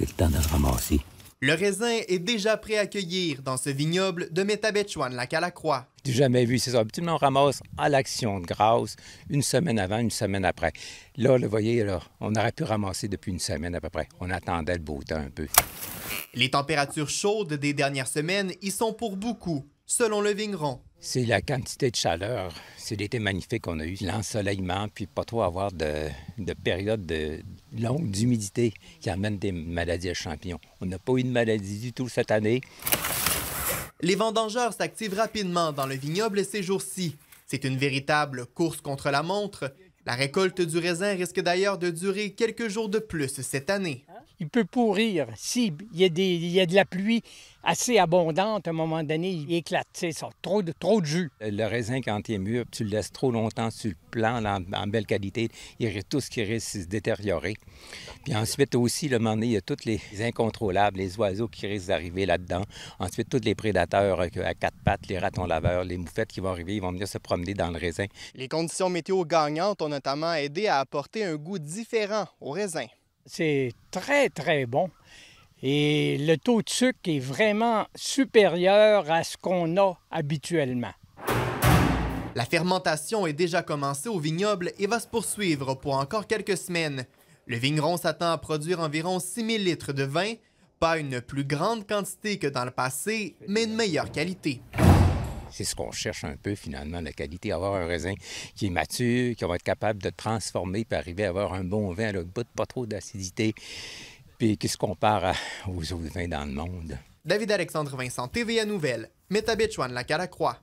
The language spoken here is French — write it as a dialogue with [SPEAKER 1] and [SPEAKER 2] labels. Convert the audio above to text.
[SPEAKER 1] le temps de Le raisin est déjà prêt à cueillir dans ce vignoble de métabetchouan la calacroix la croix
[SPEAKER 2] Jamais vu, ces ça. Habituellement, ramasse à l'action de grâce une semaine avant, une semaine après. Là, le voyez, là, on aurait pu ramasser depuis une semaine à peu près. On attendait le beau temps un peu. Les températures chaudes des dernières semaines y sont pour beaucoup,
[SPEAKER 1] selon le vigneron.
[SPEAKER 2] C'est la quantité de chaleur. C'est l'été magnifique qu'on a eu. L'ensoleillement, puis pas trop avoir de, périodes de, longue d'humidité qui amènent des maladies à champignons. On n'a pas eu de maladie du tout cette année. Les vendangeurs
[SPEAKER 1] s'activent rapidement dans le vignoble ces jours-ci. C'est une véritable course contre la montre. La récolte du raisin risque d'ailleurs de durer quelques jours de plus cette année il
[SPEAKER 3] peut pourrir. S'il y, a y a de la pluie assez abondante, à un moment donné, il éclate. C'est trop de, trop de jus.
[SPEAKER 2] Le raisin, quand il est mûr, tu le laisses trop longtemps sur le plan, en, belle qualité, il, tout ce qui risque de se détériorer. Puis ensuite aussi, le moment donné, il y a tous les incontrôlables, les oiseaux qui risquent d'arriver là-dedans. Ensuite, tous les prédateurs euh, à quatre pattes, les ratons laveurs, les moufettes qui vont arriver, ils vont venir se promener dans le raisin.
[SPEAKER 1] Les conditions météo gagnantes ont notamment aidé à apporter un goût différent au raisin. C'est très,
[SPEAKER 3] très bon. Et le taux de sucre est vraiment supérieur à ce qu'on a habituellement.
[SPEAKER 1] La fermentation est déjà commencée au vignoble et va se poursuivre pour encore quelques semaines. Le vigneron s'attend à produire environ 6000 litres de vin, pas une plus grande quantité que dans le passé, mais une meilleure qualité.
[SPEAKER 2] C'est ce qu'on cherche un peu, finalement, la qualité. Avoir un raisin qui est mature, qui va être capable de transformer, et arriver à avoir un bon vin à l'autre pas trop d'acidité, puis qui se compare aux autres vins dans le monde.
[SPEAKER 1] David-Alexandre Vincent, TVA Nouvelle, Métabetchouane, La croix